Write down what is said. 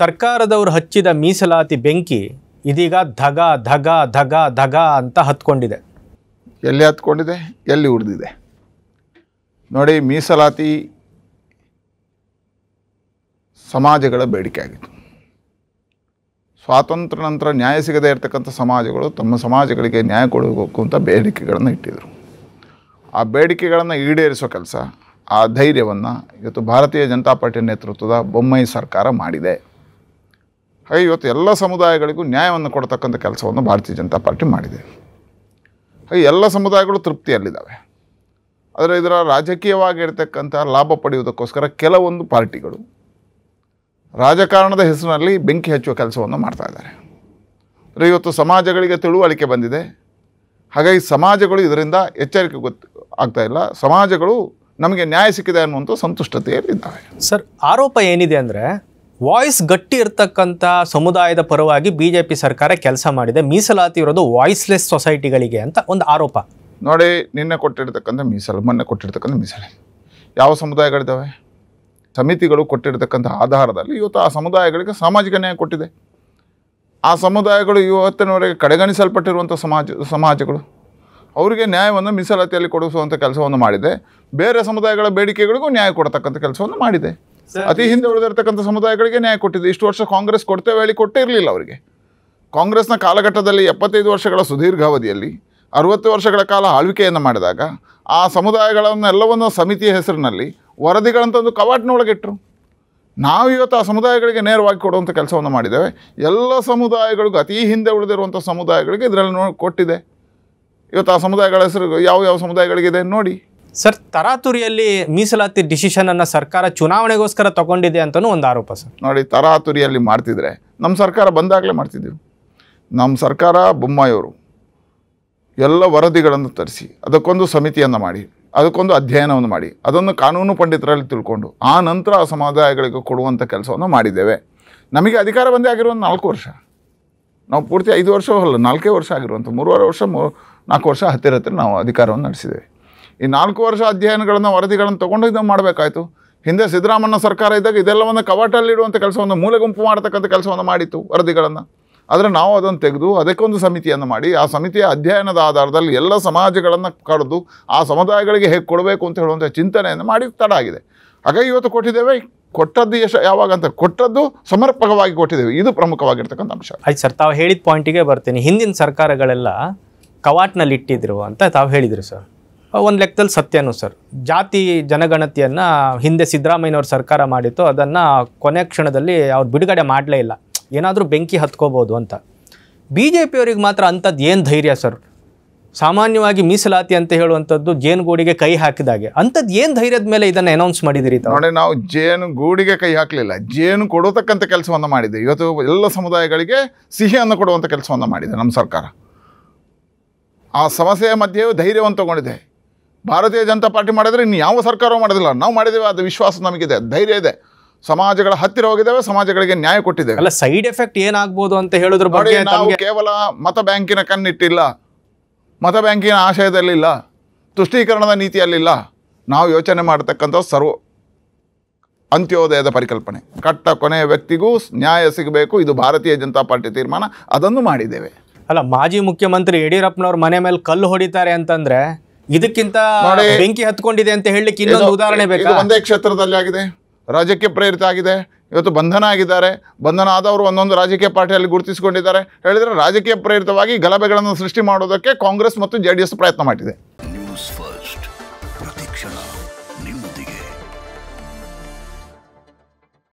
ಸರ್ಕಾರದವರು ಹಚ್ಚಿದ ಮೀಸಲಾತಿ ಬೆಂಕಿ ಇದೀಗ ಧಗ ಧಗ ಧಗ ಧಗ ಅಂತ ಹತ್ಕೊಂಡಿದೆ ಎಲ್ಲಿ ಹತ್ಕೊಂಡಿದೆ ಎಲ್ಲಿ ಉಳಿದಿದೆ ನೋಡಿ ಮೀಸಲಾತಿ ಸಮಾಜಗಳ ಬೇಡಿಕೆ ಆಗಿತ್ತು ಸ್ವಾತಂತ್ರ್ಯ ನಂತರ ನ್ಯಾಯ ಸಿಗದೇ ಇರತಕ್ಕಂಥ ಸಮಾಜಗಳು ತಮ್ಮ ಸಮಾಜಗಳಿಗೆ ನ್ಯಾಯ ಕೊಡಬೇಕು ಅಂತ ಬೇಡಿಕೆಗಳನ್ನು ಇಟ್ಟಿದ್ದರು ಆ ಬೇಡಿಕೆಗಳನ್ನು ಈಡೇರಿಸೋ ಕೆಲಸ ಆ ಧೈರ್ಯವನ್ನು ಇವತ್ತು ಭಾರತೀಯ ಜನತಾ ಪಾರ್ಟಿ ನೇತೃತ್ವದ ಬೊಮ್ಮಾಯಿ ಸರ್ಕಾರ ಮಾಡಿದೆ ಹಾಗೆ ಇವತ್ತು ಎಲ್ಲ ಸಮುದಾಯಗಳಿಗೂ ನ್ಯಾಯವನ್ನು ಕೊಡ್ತಕ್ಕಂಥ ಕೆಲಸವನ್ನು ಭಾರತೀಯ ಜನತಾ ಪಾರ್ಟಿ ಮಾಡಿದೆ ಹಾಗೆ ಎಲ್ಲ ಸಮುದಾಯಗಳು ತೃಪ್ತಿಯಲ್ಲಿದ್ದಾವೆ ಆದರೆ ಇದರ ರಾಜಕೀಯವಾಗಿರ್ತಕ್ಕಂಥ ಲಾಭ ಪಡೆಯುವುದಕ್ಕೋಸ್ಕರ ಕೆಲವೊಂದು ಪಾರ್ಟಿಗಳು ರಾಜಕಾರಣದ ಹೆಸರಿನಲ್ಲಿ ಬೆಂಕಿ ಹಚ್ಚುವ ಕೆಲಸವನ್ನು ಮಾಡ್ತಾ ಇದ್ದಾರೆ ಅಂದರೆ ಇವತ್ತು ಸಮಾಜಗಳಿಗೆ ತಿಳುವಳಿಕೆ ಬಂದಿದೆ ಹಾಗಾಗಿ ಸಮಾಜಗಳು ಇದರಿಂದ ಎಚ್ಚರಿಕೆ ಗೊತ್ತು ಆಗ್ತಾ ಇಲ್ಲ ಸಮಾಜಗಳು ನಮಗೆ ನ್ಯಾಯ ಸಿಕ್ಕಿದೆ ಅನ್ನುವಂಥ ಸಂತುಷ್ಟತೆಯಲ್ಲಿದ್ದಾವೆ ಸರ್ ಆರೋಪ ಏನಿದೆ ಅಂದರೆ ವಾಯ್ಸ್ ಗಟ್ಟಿ ಇರತಕ್ಕಂಥ ಸಮುದಾಯದ ಪರವಾಗಿ ಬಿ ಜೆ ಪಿ ಸರ್ಕಾರ ಕೆಲಸ ಮಾಡಿದೆ ಮೀಸಲಾತಿ ಇರೋದು ವಾಯ್ಸ್ಲೆಸ್ ಸೊಸೈಟಿಗಳಿಗೆ ಅಂತ ಒಂದು ಆರೋಪ ನೋಡಿ ನಿನ್ನೆ ಕೊಟ್ಟಿರ್ತಕ್ಕಂಥ ಮೀಸಲು ಮೊನ್ನೆ ಕೊಟ್ಟಿರ್ತಕ್ಕಂಥ ಮೀಸಲು ಯಾವ ಸಮುದಾಯಗಳಿದ್ದಾವೆ ಸಮಿತಿಗಳು ಕೊಟ್ಟಿರ್ತಕ್ಕಂಥ ಆಧಾರದಲ್ಲಿ ಇವತ್ತು ಆ ಸಮುದಾಯಗಳಿಗೆ ಸಾಮಾಜಿಕ ನ್ಯಾಯ ಕೊಟ್ಟಿದೆ ಆ ಸಮುದಾಯಗಳು ಇವತ್ತಿನವರೆಗೆ ಕಡೆಗಣಿಸಲ್ಪಟ್ಟಿರುವಂಥ ಸಮಾಜ ಸಮಾಜಗಳು ಅವರಿಗೆ ನ್ಯಾಯವನ್ನು ಮೀಸಲಾತಿಯಲ್ಲಿ ಕೊಡಿಸುವಂಥ ಕೆಲಸವನ್ನು ಮಾಡಿದೆ ಬೇರೆ ಸಮುದಾಯಗಳ ಬೇಡಿಕೆಗಳಿಗೂ ನ್ಯಾಯ ಕೊಡ್ತಕ್ಕಂಥ ಕೆಲಸವನ್ನು ಮಾಡಿದೆ ಅತಿ ಹಿಂದೆ ಉಳಿದಿರ್ತಕ್ಕಂಥ ಸಮುದಾಯಗಳಿಗೆ ನ್ಯಾಯ ಕೊಟ್ಟಿದೆ ಇಷ್ಟು ವರ್ಷ ಕಾಂಗ್ರೆಸ್ ಕೊಡ್ತೇವೆ ಹೇಳಿ ಕೊಟ್ಟೇ ಇರಲಿಲ್ಲ ಅವರಿಗೆ ಕಾಂಗ್ರೆಸ್ನ ಕಾಲಘಟ್ಟದಲ್ಲಿ ಎಪ್ಪತ್ತೈದು ವರ್ಷಗಳ ಸುದೀರ್ಘಾವಧಿಯಲ್ಲಿ ಅರುವತ್ತು ವರ್ಷಗಳ ಕಾಲ ಆಳ್ವಿಕೆಯನ್ನು ಮಾಡಿದಾಗ ಆ ಸಮುದಾಯಗಳನ್ನೆಲ್ಲವನ್ನು ಸಮಿತಿಯ ಹೆಸರಿನಲ್ಲಿ ವರದಿಗಳಂತ ಒಂದು ಒಳಗಿಟ್ಟರು ನಾವು ಇವತ್ತು ಆ ಸಮುದಾಯಗಳಿಗೆ ನೇರವಾಗಿ ಕೊಡುವಂಥ ಕೆಲಸವನ್ನು ಮಾಡಿದ್ದೇವೆ ಎಲ್ಲ ಸಮುದಾಯಗಳಿಗೂ ಅತಿ ಹಿಂದೆ ಉಳಿದಿರುವಂಥ ಸಮುದಾಯಗಳಿಗೆ ಇದರಲ್ಲಿ ನೋ ಕೊಟ್ಟಿದೆ ಇವತ್ತು ಆ ಸಮುದಾಯಗಳ ಹೆಸರು ಯಾವ ಯಾವ ಸಮುದಾಯಗಳಿಗಿದೆ ನೋಡಿ ಸರ್ ತರಾತುರಿಯಲ್ಲಿ ಮೀಸಲಾತಿ ಡಿಸಿಷನ್ ಅನ್ನ ಸರ್ಕಾರ ಚುನಾವಣೆಗೋಸ್ಕರ ತಗೊಂಡಿದೆ ಅಂತಲೂ ಒಂದು ಆರೋಪ ಸರ್ ನೋಡಿ ತರಾತುರಿಯಲ್ಲಿ ಮಾಡ್ತಿದ್ರೆ ನಮ್ಮ ಸರ್ಕಾರ ಬಂದಾಗಲೇ ಮಾಡ್ತಿದ್ದೀವಿ ನಮ್ಮ ಸರ್ಕಾರ ಬೊಮ್ಮಾಯಿಯವರು ಎಲ್ಲ ವರದಿಗಳನ್ನು ತರಿಸಿ ಅದಕ್ಕೊಂದು ಸಮಿತಿಯನ್ನು ಮಾಡಿ ಅದಕ್ಕೊಂದು ಅಧ್ಯಯನವನ್ನು ಮಾಡಿ ಅದನ್ನು ಕಾನೂನು ಪಂಡಿತರಲ್ಲಿ ತಿಳ್ಕೊಂಡು ಆ ನಂತರ ಆ ಸಮುದಾಯಗಳಿಗೆ ಕೊಡುವಂಥ ಕೆಲಸವನ್ನು ಮಾಡಿದ್ದೇವೆ ನಮಗೆ ಅಧಿಕಾರ ಬಂದೇ ಆಗಿರುವಂಥ ನಾಲ್ಕು ವರ್ಷ ನಾವು ಪೂರ್ತಿ ಐದು ಅಲ್ಲ ನಾಲ್ಕೇ ವರ್ಷ ಆಗಿರುವಂಥ ಮೂರುವರೆ ವರ್ಷ ಮೂ ನಾಲ್ಕು ವರ್ಷ ಹತ್ತಿರ ಹತ್ತಿರ ನಾವು ಅಧಿಕಾರವನ್ನು ನಡೆಸಿದ್ದೇವೆ ಈ ನಾಲ್ಕು ವರ್ಷ ಅಧ್ಯಯನಗಳನ್ನು ವರದಿಗಳನ್ನು ತೊಗೊಂಡು ಇದನ್ನು ಮಾಡಬೇಕಾಯಿತು ಹಿಂದೆ ಸಿದ್ದರಾಮಣ್ಣ ಸರ್ಕಾರ ಇದ್ದಾಗ ಇದೆಲ್ಲವನ್ನು ಕವಾಟಲ್ಲಿಡುವಂಥ ಕೆಲಸವನ್ನು ಮೂಲೆ ಗುಂಪು ಮಾಡ್ತಕ್ಕಂಥ ಕೆಲಸವನ್ನು ಮಾಡಿತ್ತು ವರದಿಗಳನ್ನು ಆದರೆ ನಾವು ಅದನ್ನು ತೆಗೆದು ಅದಕ್ಕೊಂದು ಸಮಿತಿಯನ್ನು ಮಾಡಿ ಆ ಸಮಿತಿಯ ಅಧ್ಯಯನದ ಆಧಾರದಲ್ಲಿ ಎಲ್ಲ ಸಮಾಜಗಳನ್ನು ಕರೆದು ಆ ಸಮುದಾಯಗಳಿಗೆ ಹೇಗೆ ಕೊಡಬೇಕು ಅಂತ ಹೇಳುವಂಥ ಚಿಂತನೆಯನ್ನು ಮಾಡಿ ತಡ ಆಗಿದೆ ಹಾಗೆ ಇವತ್ತು ಕೊಟ್ಟಿದ್ದೇವೆ ಕೊಟ್ಟದ್ದು ಯಶ ಯಾವಾಗ ಅಂತ ಕೊಟ್ಟದ್ದು ಸಮರ್ಪಕವಾಗಿ ಕೊಟ್ಟಿದ್ದೇವೆ ಇದು ಪ್ರಮುಖವಾಗಿರ್ತಕ್ಕಂಥ ಅಂಶ ಆಯ್ತು ಸರ್ ತಾವು ಹೇಳಿದ ಪಾಯಿಂಟಿಗೆ ಬರ್ತೀನಿ ಹಿಂದಿನ ಸರ್ಕಾರಗಳೆಲ್ಲ ಕವಾಟ್ನಲ್ಲಿ ಅಂತ ತಾವು ಹೇಳಿದರು ಸರ್ ಒಂದು ಲೆಕ್ಕದಲ್ಲಿ ಸತ್ಯನೂ ಸರ್ ಜಾತಿ ಜನಗಣತಿಯನ್ನು ಹಿಂದೆ ಸಿದ್ದರಾಮಯ್ಯನವ್ರ ಸರ್ಕಾರ ಮಾಡಿತ್ತು ಅದನ್ನು ಕೊನೆ ಕ್ಷಣದಲ್ಲಿ ಅವ್ರು ಬಿಡುಗಡೆ ಮಾಡಲೇ ಇಲ್ಲ ಏನಾದರೂ ಬೆಂಕಿ ಹತ್ಕೋಬೋದು ಅಂತ ಬಿ ಜೆ ಪಿಯವರಿಗೆ ಮಾತ್ರ ಅಂಥದ್ದು ಏನು ಧೈರ್ಯ ಸರ್ ಸಾಮಾನ್ಯವಾಗಿ ಮೀಸಲಾತಿ ಅಂತ ಹೇಳುವಂಥದ್ದು ಜೇನುಗೂಡಿಗೆ ಕೈ ಹಾಕಿದಾಗೆ ಅಂಥದ್ದು ಏನು ಧೈರ್ಯದ ಮೇಲೆ ಇದನ್ನು ಅನೌನ್ಸ್ ಮಾಡಿದಿರಿ ನೋಡಿ ನಾವು ಜೇನು ಗೂಡಿಗೆ ಕೈ ಹಾಕಲಿಲ್ಲ ಜೇನು ಕೊಡತಕ್ಕಂಥ ಕೆಲಸವನ್ನು ಮಾಡಿದೆ ಇವತ್ತು ಎಲ್ಲ ಸಮುದಾಯಗಳಿಗೆ ಸಿಹಿಯನ್ನು ಕೊಡುವಂಥ ಕೆಲಸವನ್ನು ಮಾಡಿದೆ ನಮ್ಮ ಸರ್ಕಾರ ಆ ಸಮಸ್ಯೆಯ ಮಧ್ಯೆಯೂ ಧೈರ್ಯವನ್ನು ತಗೊಂಡಿದೆ ಭಾರತೀಯ ಜನತಾ ಪಾರ್ಟಿ ಮಾಡಿದರೆ ಇನ್ನು ಯಾವ ಸರ್ಕಾರವೂ ಮಾಡೋದಿಲ್ಲ ನಾವು ಮಾಡಿದ್ದೇವೆ ಅದು ವಿಶ್ವಾಸ ನಮಗಿದೆ ಧೈರ್ಯ ಇದೆ ಸಮಾಜಗಳ ಹತ್ತಿರ ಹೋಗಿದ್ದಾವೆ ಸಮಾಜಗಳಿಗೆ ನ್ಯಾಯ ಕೊಟ್ಟಿದ್ದೇವೆ ಅಲ್ಲ ಸೈಡ್ ಎಫೆಕ್ಟ್ ಏನಾಗ್ಬೋದು ಅಂತ ಹೇಳಿದ್ರು ಬಗ್ಗೆ ನಾವು ಕೇವಲ ಮತ ಬ್ಯಾಂಕಿನ ಕಣ್ಣಿಟ್ಟಿಲ್ಲ ಮತ ಬ್ಯಾಂಕಿನ ಆಶಯದಲ್ಲಿಲ್ಲ ತುಷ್ಟೀಕರಣದ ನೀತಿಯಲ್ಲಿಲ್ಲ ನಾವು ಯೋಚನೆ ಮಾಡತಕ್ಕಂಥ ಸರ್ವ ಅಂತ್ಯೋದಯದ ಪರಿಕಲ್ಪನೆ ಕಟ್ಟ ಕೊನೆಯ ವ್ಯಕ್ತಿಗೂ ನ್ಯಾಯ ಸಿಗಬೇಕು ಇದು ಭಾರತೀಯ ಜನತಾ ಪಾರ್ಟಿ ತೀರ್ಮಾನ ಅದನ್ನು ಮಾಡಿದ್ದೇವೆ ಅಲ್ಲ ಮಾಜಿ ಮುಖ್ಯಮಂತ್ರಿ ಯಡಿಯೂರಪ್ಪನವ್ರ ಮನೆ ಮೇಲೆ ಕಲ್ಲು ಹೊಡಿತಾರೆ ಅಂತಂದರೆ ಇದಕ್ಕಿಂತ ಬೆಂಕಿ ಹತ್ಕೊಂಡಿದೆ ಅಂತ ಹೇಳಲಿಕ್ಕೆ ಇನ್ನೊಂದು ಉದಾಹರಣೆ ಬೇಕು ಒಂದೇ ಕ್ಷೇತ್ರದಲ್ಲಿ ಆಗಿದೆ ರಾಜಕೀಯ ಪ್ರೇರಿತ ಆಗಿದೆ ಇವತ್ತು ಬಂಧನ ಆಗಿದ್ದಾರೆ ಬಂಧನ ಆದವರು ಒಂದೊಂದು ರಾಜಕೀಯ ಪಾರ್ಟಿಯಲ್ಲಿ ಗುರುತಿಸಿಕೊಂಡಿದ್ದಾರೆ ಹೇಳಿದ್ರೆ ರಾಜಕೀಯ ಪ್ರೇರಿತವಾಗಿ ಗಲಭೆಗಳನ್ನು ಸೃಷ್ಟಿ ಮಾಡೋದಕ್ಕೆ ಕಾಂಗ್ರೆಸ್ ಮತ್ತು ಜೆಡಿಎಸ್ ಪ್ರಯತ್ನ ಮಾಡಿದೆ